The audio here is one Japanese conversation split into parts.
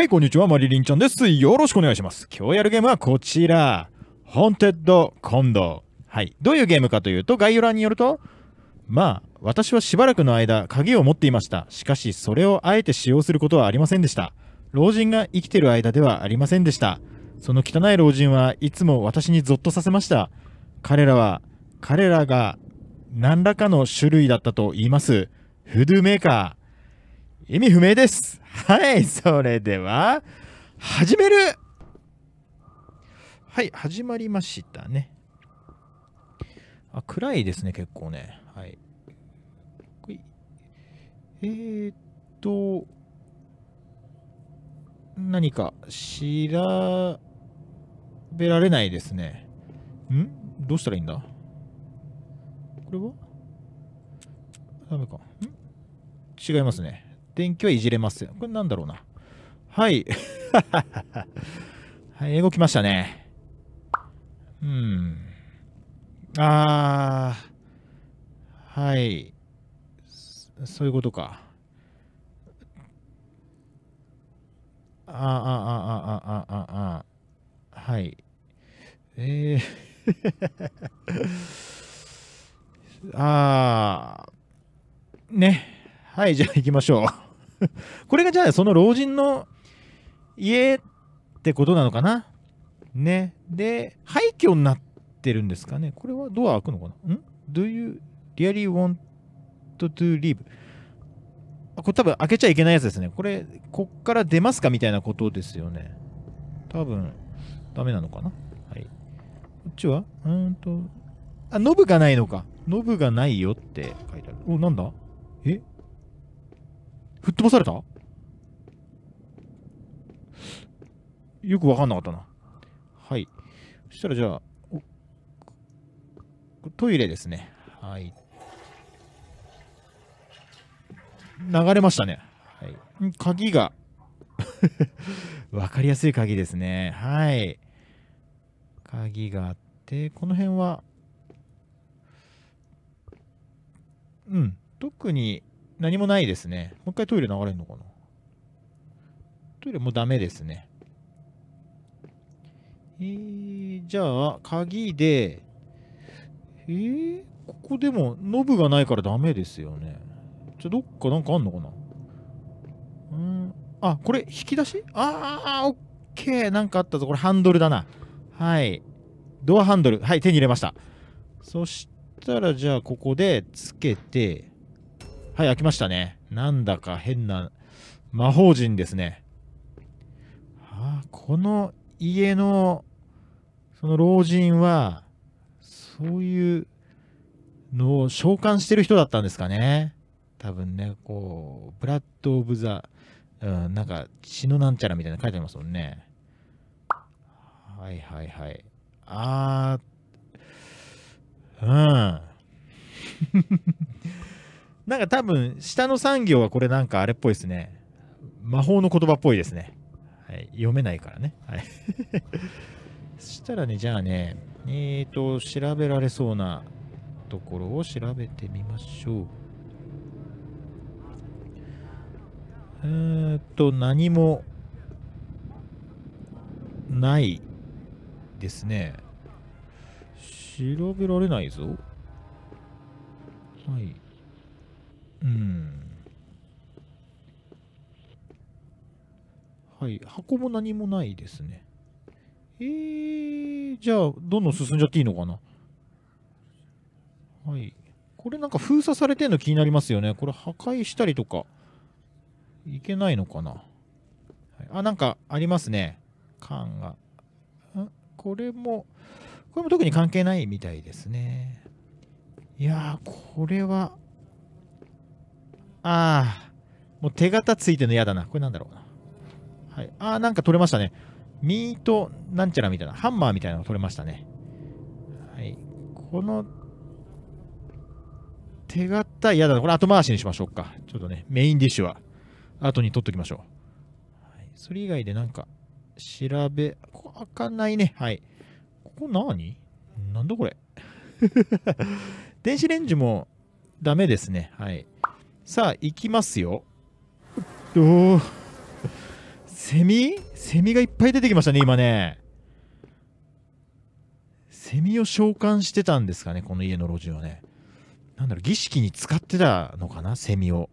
はい、こんにちは。マリリンちゃんです。よろしくお願いします。今日やるゲームはこちら。ホンテッドコンド。はい。どういうゲームかというと、概要欄によると、まあ、私はしばらくの間、鍵を持っていました。しかし、それをあえて使用することはありませんでした。老人が生きてる間ではありませんでした。その汚い老人はいつも私にゾッとさせました。彼らは、彼らが何らかの種類だったと言います。フードゥーメーカー。意味不明です。はい、それでは、始めるはい、始まりましたね。あ、暗いですね、結構ね。はい。えー、っと、何か調べられないですね。んどうしたらいいんだこれはダメか。ん違いますね。電気はいじれますよ。これなんだろうな。はい。はい、英語来ましたね。うん。あー。はい。そういうことか。ああああああああはい。えー ああ。ね。はい、じゃあ行きましょう。これがじゃあその老人の家ってことなのかなね。で、廃墟になってるんですかね。これはドア開くのかなんどういう really want to leave? これ多分開けちゃいけないやつですね。これ、こっから出ますかみたいなことですよね。多分、ダメなのかなはい。こっちはうんと、あ、ノブがないのか。ノブがないよって書いてある。お、なんだえ吹っ飛ばされたよく分かんなかったな。はい。そしたらじゃあ、トイレですね。はい。流れましたね。はい、鍵が わかりやすい鍵ですね。はい。鍵があって、この辺は、うん、特に何もないですね。もう一回トイレ流れるのかなトイレもうダメですね。えー、じゃあ、鍵で、えー、ここでもノブがないからダメですよね。じゃどっかなんかあんのかなうん。あ、これ引き出しああ、オッケー。なんかあったぞ。これハンドルだな。はい。ドアハンドル。はい、手に入れました。そしたら、じゃあ、ここでつけて、はい、開きましたね。なんだか変な魔法陣ですね。はあ、この家のその老人は、そういうのを召喚してる人だったんですかね。多分ね、こう、ブラッド・オブ・ザ、うん、なんか血のなんちゃらみたいな書いてありますもんね。はいはいはい。あー、うん。なんか多分、下の産業はこれなんかあれっぽいですね。魔法の言葉っぽいですね。はい、読めないからね。はい。そしたらね、じゃあね、えっ、ー、と、調べられそうなところを調べてみましょう。えー、っと、何もないですね。調べられないぞ。はい。うんはい箱も何もないですねえー、じゃあどんどん進んじゃっていいのかなはいこれなんか封鎖されてんの気になりますよねこれ破壊したりとかいけないのかな、はい、あなんかありますね缶がこれもこれも特に関係ないみたいですねいやーこれはああ、もう手形ついてるの嫌だな。これなんだろうな。はい。ああ、なんか取れましたね。ミートなんちゃらみたいな、ハンマーみたいなの取れましたね。はい。この、手形嫌だな。これ後回しにしましょうか。ちょっとね、メインディッシュは後に取っときましょう。はい、それ以外でなんか、調べ、ここ開かないね。はい。ここ何なんだこれ 電子レンジもダメですね。はい。さあ、行きますよ。おお。セミセミがいっぱい出てきましたね、今ね。セミを召喚してたんですかね、この家の路地はね。なんだろう、儀式に使ってたのかな、セミを。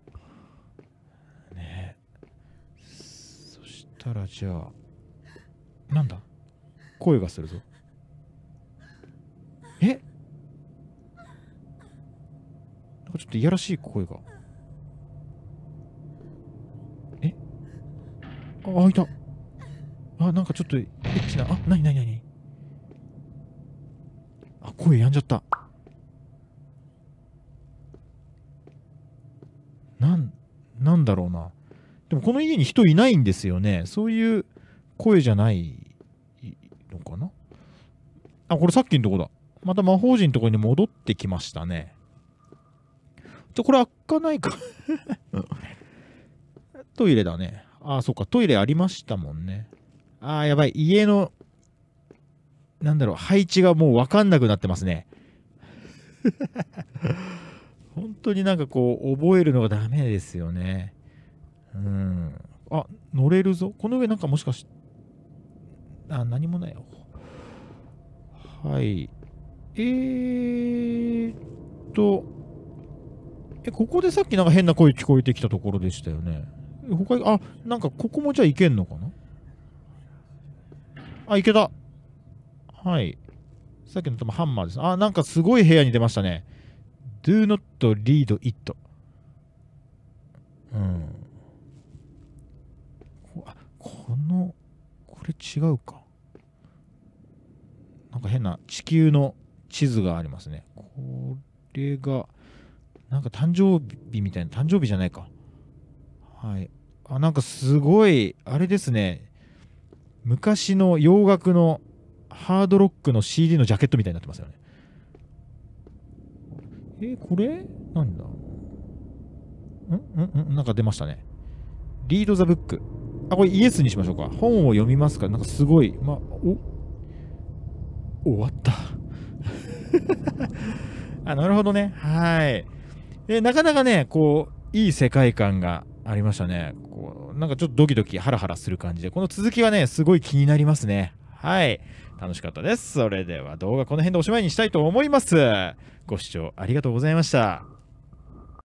ねそしたらじゃあ、なんだ声がするぞ。えなんかちょっといやらしい声が。あ、開いた。あ、なんかちょっと、エッチな。あ、なになになにあ、声やんじゃった。なん、なんだろうな。でもこの家に人いないんですよね。そういう声じゃないのかなあ、これさっきのとこだ。また魔法陣のとこに戻ってきましたね。ちょ、これ開かないか トイレだね。ああ、そっか、トイレありましたもんね。ああ、やばい、家の、なんだろう、配置がもうわかんなくなってますね。本当になんかこう、覚えるのがダメですよね。うん。あ、乗れるぞ。この上なんかもしかして、あ、何もないよ。はい。えーっと、え、ここでさっきなんか変な声聞こえてきたところでしたよね。他あ、なんかここもじゃあいけんのかなあ、行けた。はい。さっきのハンマーです。あ、なんかすごい部屋に出ましたね。Do not read it. うん。この、これ違うか。なんか変な地球の地図がありますね。これが、なんか誕生日みたいな、誕生日じゃないか。はい。あなんかすごいあれですね昔の洋楽のハードロックの CD のジャケットみたいになってますよねえこれなんだんんんなんか出ましたねリードザブックあこれイエスにしましょうか本を読みますかなんかすごいまお終わった あなるほどねはいえ、なかなかねこういい世界観がありましたね。こうなんかちょっとドキドキハラハラする感じで、この続きはね、すごい気になりますね。はい。楽しかったです。それでは動画この辺でおしまいにしたいと思います。ご視聴ありがとうございました。